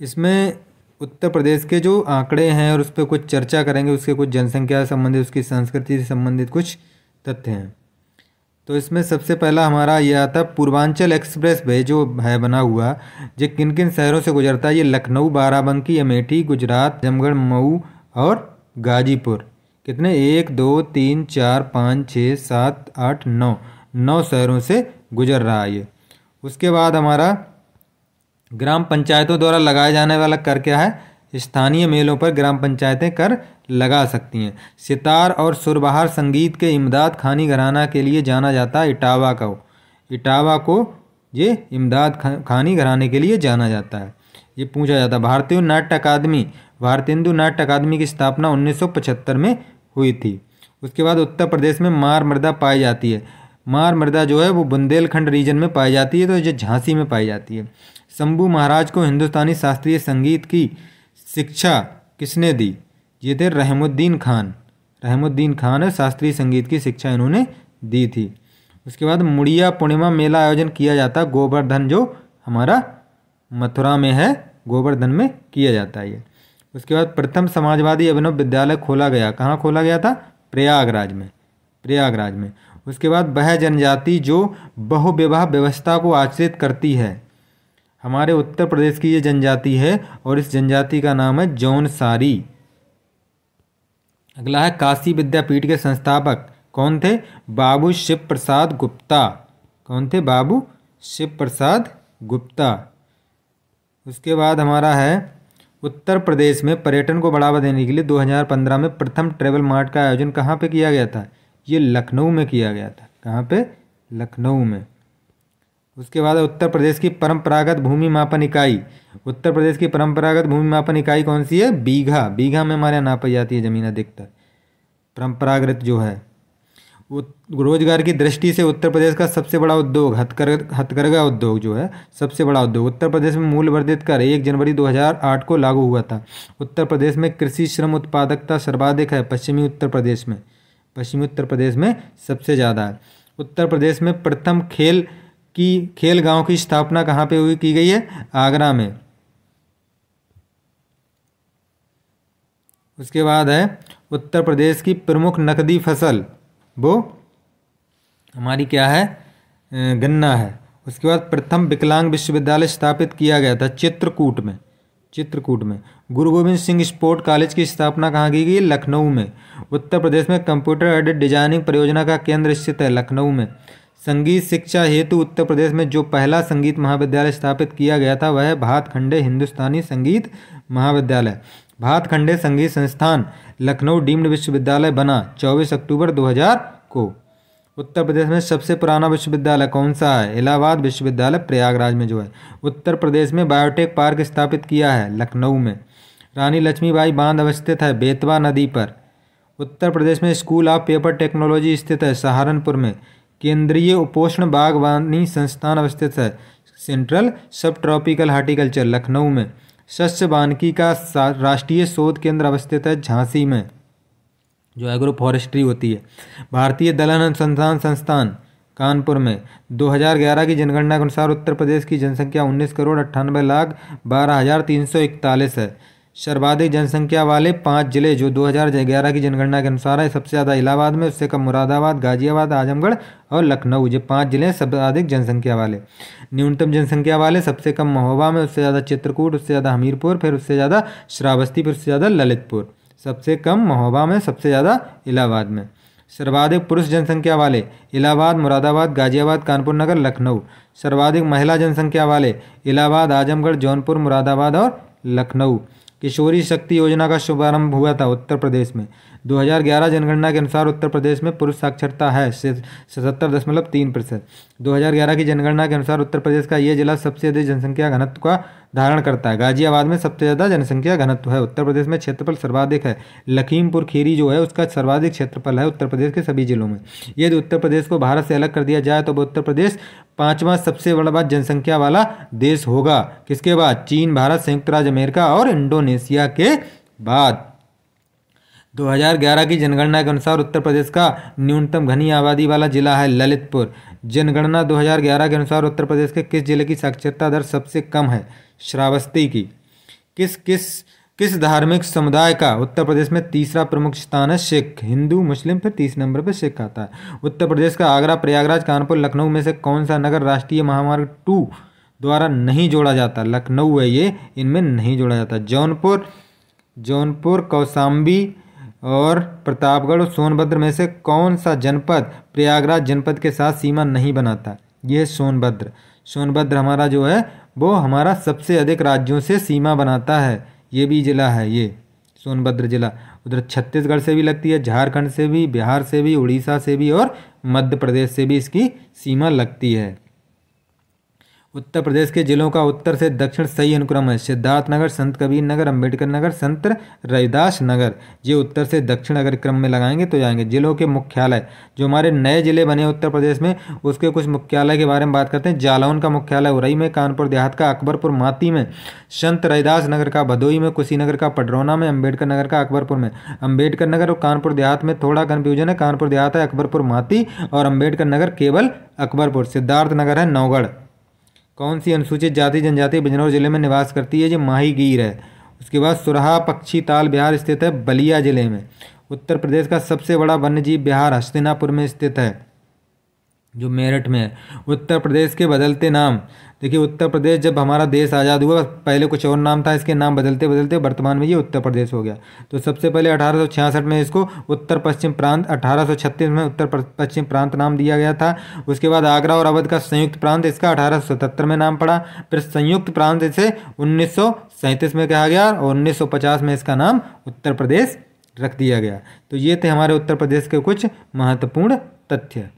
इसमें उत्तर प्रदेश के जो आंकड़े हैं और उस पर कुछ चर्चा करेंगे उसके कुछ जनसंख्या से संबंधित उसकी संस्कृति से संबंधित कुछ तथ्य हैं तो इसमें सबसे पहला हमारा ये आता पूर्वांचल एक्सप्रेस वे जो है बना हुआ जो किन किन शहरों से गुजरता है ये लखनऊ बाराबंकी अमेठी गुजरात जमगढ़ मऊ और गाजीपुर कितने एक दो तीन चार पाँच छः सात आठ नौ नौ शहरों से गुजर रहा है ये उसके बाद हमारा ग्राम पंचायतों द्वारा लगाया जाने वाला कर क्या है स्थानीय मेलों पर ग्राम पंचायतें कर लगा सकती हैं सितार और सुरबहार संगीत के इमदाद खानी घराना के लिए जाना जाता है इटावा का इटावा को ये इमदाद खानी घराने के लिए जाना जाता है ये पूछा जाता है भारतीय नाट्य अकादमी भारतेंदु नाट्य अकादमी की स्थापना 1975 में हुई थी उसके बाद उत्तर प्रदेश में मार मृदा पाई जाती है मार मृदा जो है वो बुंदेलखंड रीजन में पाई जाती है तो जो झांसी में पाई जाती है शंभू महाराज को हिंदुस्तानी शास्त्रीय संगीत की शिक्षा किसने दी ये थे रहमुद्दीन खान रहमुद्दीन खान है शास्त्रीय संगीत की शिक्षा इन्होंने दी थी उसके बाद मुड़िया पूर्णिमा मेला आयोजन किया जाता गोवर्धन जो हमारा मथुरा में है गोवर्धन में किया जाता है उसके बाद प्रथम समाजवादी अभिनव विद्यालय खोला गया कहाँ खोला गया था प्रयागराज में प्रयागराज में उसके बाद वह जनजाति जो बहुविवाह व्यवस्था को आचरित करती है हमारे उत्तर प्रदेश की ये जनजाति है और इस जनजाति का नाम है जौनसारी अगला है काशी विद्यापीठ के संस्थापक कौन थे बाबू शिव प्रसाद गुप्ता कौन थे बाबू शिव प्रसाद गुप्ता उसके बाद हमारा है उत्तर प्रदेश में पर्यटन को बढ़ावा देने के लिए 2015 में प्रथम ट्रेवल मार्ट का आयोजन कहाँ पे किया गया था ये लखनऊ में किया गया था कहाँ पे लखनऊ में उसके बाद उत्तर प्रदेश की परंपरागत भूमि मापन इकाई उत्तर प्रदेश की परंपरागत भूमि मापन इकाई कौन सी है बीघा बीघा में हमारे यहाँ नापी जाती है ज़मीन अधिकतर परंपरागत जो है रोजगार की दृष्टि से उत्तर प्रदेश का सबसे बड़ा उद्योग हथकर हथकरघा उद्योग जो है सबसे बड़ा उद्योग उत्तर प्रदेश में मूल वर्धित कर एक जनवरी 2008 को लागू हुआ था उत्तर प्रदेश में कृषि श्रम उत्पादकता सर्वाधिक है पश्चिमी उत्तर प्रदेश में पश्चिमी उत्तर प्रदेश में सबसे ज़्यादा है उत्तर प्रदेश में प्रथम खेल की खेल गांव की स्थापना कहाँ पे हुई की गई है आगरा में उसके बाद है उत्तर प्रदेश की प्रमुख नकदी फसल वो हमारी क्या है गन्ना है उसके बाद प्रथम विकलांग विश्वविद्यालय स्थापित किया गया था चित्रकूट में चित्रकूट में गुरु गोविंद सिंह स्पोर्ट कॉलेज की स्थापना कहाँ की गई लखनऊ में उत्तर प्रदेश में कंप्यूटर एडेड डिजाइनिंग परियोजना का केंद्र स्थित है लखनऊ में संगीत शिक्षा हेतु उत्तर प्रदेश में जो पहला संगीत महाविद्यालय स्थापित किया गया था वह भातखंडे हिंदुस्तानी संगीत महाविद्यालय भातखंडे संगीत संस्थान लखनऊ डीम्ड विश्वविद्यालय बना 24 अक्टूबर 2000 को उत्तर प्रदेश में सबसे पुराना विश्वविद्यालय कौन सा है इलाहाबाद विश्वविद्यालय प्रयागराज में जो है उत्तर प्रदेश में बायोटेक पार्क स्थापित किया है लखनऊ में रानी लक्ष्मीबाई बांध अवस्थित है बेतवा नदी पर उत्तर प्रदेश में स्कूल ऑफ पेपर टेक्नोलॉजी स्थित है सहारनपुर में केंद्रीय उपोषण बागवानी संस्थान अवस्थित है सेंट्रल सब ट्रॉपिकल हार्टिकल्चर लखनऊ में शस्य वानकी का राष्ट्रीय शोध केंद्र अवस्थित है झांसी में जो एग्रो फॉरेस्ट्री होती है भारतीय दलहन अनुसंधान संस्थान कानपुर में 2011 की जनगणना के अनुसार उत्तर प्रदेश की जनसंख्या 19 करोड़ अट्ठानबे लाख बारह हज़ार तीन सौ इकतालीस है सर्वाधिक जनसंख्या वाले पाँच जिले जो 2011 की जनगणना के अनुसार है सबसे ज़्यादा इलाहाबाद में उससे कम मुरादाबाद गाजियाबाद आजमगढ़ और लखनऊ ये पाँच जिले सबसे अधिक जनसंख्या वाले न्यूनतम जनसंख्या वाले सबसे कम महोबा में उससे ज़्यादा चित्रकूट उससे ज़्यादा हमीरपुर फिर उससे ज़्यादा श्रावस्ती फिर उससे ज़्यादा ललितपुर सबसे कम महोबा में सबसे ज़्यादा इलाहाबाद में सर्वाधिक पुरुष जनसंख्या वाले इलाहाबाद मुरादाबाद गाजियाबाद कानपुर नगर लखनऊ सर्वाधिक महिला जनसंख्या वाले इलाहाबाद आजमगढ़ जौनपुर मुरादाबाद और लखनऊ किशोरी शक्ति योजना का शुभारंभ हुआ था उत्तर प्रदेश में 2011 जनगणना के अनुसार उत्तर प्रदेश में पुरुष साक्षरता है सतहत्तर दशमलव तीन प्रतिशत दो की जनगणना के अनुसार उत्तर प्रदेश का ये जिला सबसे अधिक जनसंख्या घनत्व का धारण करता है गाजियाबाद में सबसे ज़्यादा जनसंख्या घनत्व है उत्तर प्रदेश में क्षेत्रफल सर्वाधिक है लखीमपुर खीरी जो है उसका सर्वाधिक क्षेत्रफल है उत्तर प्रदेश के सभी जिलों में यदि उत्तर प्रदेश को भारत से अलग कर दिया जाए तो उत्तर प्रदेश पांचवा सबसे बड़ा जनसंख्या वाला देश होगा किसके बाद चीन भारत संयुक्त राज्य अमेरिका और इंडोनेशिया के बाद 2011 की जनगणना के अनुसार उत्तर प्रदेश का न्यूनतम घनी आबादी वाला जिला है ललितपुर जनगणना 2011 के अनुसार उत्तर प्रदेश के किस जिले की साक्षरता दर सबसे कम है श्रावस्ती की किस किस किस धार्मिक समुदाय का उत्तर प्रदेश में तीसरा प्रमुख स्थान है सिख हिंदू मुस्लिम फिर तीस नंबर पर सिख आता है उत्तर प्रदेश का आगरा प्रयागराज कानपुर लखनऊ में से कौन सा नगर राष्ट्रीय महामार्ग टू द्वारा नहीं जोड़ा जाता लखनऊ है ये इनमें नहीं जोड़ा जाता जौनपुर जौनपुर कौसाम्बी और प्रतापगढ़ और सोनभद्र में से कौन सा जनपद प्रयागराज जनपद के साथ सीमा नहीं बनाता यह सोनभद्र सोनभद्र हमारा जो है वो हमारा सबसे अधिक राज्यों से सीमा बनाता है ये भी ज़िला है ये सोनभद्र ज़िला उधर छत्तीसगढ़ से भी लगती है झारखंड से भी बिहार से भी उड़ीसा से भी और मध्य प्रदेश से भी इसकी सीमा लगती है उत्तर प्रदेश के जिलों का उत्तर से दक्षिण सही अनुक्रम है सिद्धार्थ नगर संत कबीर नगर अम्बेडकर नगर संत रविदास नगर ये उत्तर से दक्षिण अगर क्रम में लगाएंगे तो जाएंगे जिलों के मुख्यालय जो हमारे नए जिले बने उत्तर प्रदेश में उसके कुछ मुख्यालय के बारे में बात करते हैं जालौन का मुख्यालय उरई में कानपुर देहात का अकबरपुर माती में संत रविदास नगर का भदोई में कुशीनगर का पडरौना में अम्बेडकर नगर का अकबरपुर में अम्बेडकर नगर और कानपुर देहात में थोड़ा कन्फ्यूजन है कानपुर देहात है अकबरपुर माती और अम्बेडकर नगर केवल अकबरपुर सिद्धार्थ नगर है नौगढ़ कौन सी अनुसूचित जाति जनजाति बिजनौर जिले में निवास करती है जो माहीगीर है उसके बाद सुरहा पक्षी ताल बिहार स्थित है बलिया जिले में उत्तर प्रदेश का सबसे बड़ा वन्यजीव बिहार हस्तिनापुर में स्थित है जो मेरठ में है उत्तर प्रदेश के बदलते नाम देखिए उत्तर प्रदेश जब हमारा देश आज़ाद हुआ पहले कुछ और नाम था इसके नाम बदलते बदलते वर्तमान में ये उत्तर प्रदेश हो गया तो सबसे पहले अठारह में इसको उत्तर पश्चिम प्रांत अठारह में उत्तर पश्चिम प्रांत नाम दिया गया था उसके बाद आगरा और अवध का संयुक्त प्रांत इसका अठारह में नाम पड़ा फिर संयुक्त प्रांत इसे उन्नीस में कहा गया और उन्नीस में इसका नाम उत्तर प्रदेश रख दिया गया तो ये थे हमारे उत्तर प्रदेश के कुछ महत्वपूर्ण तथ्य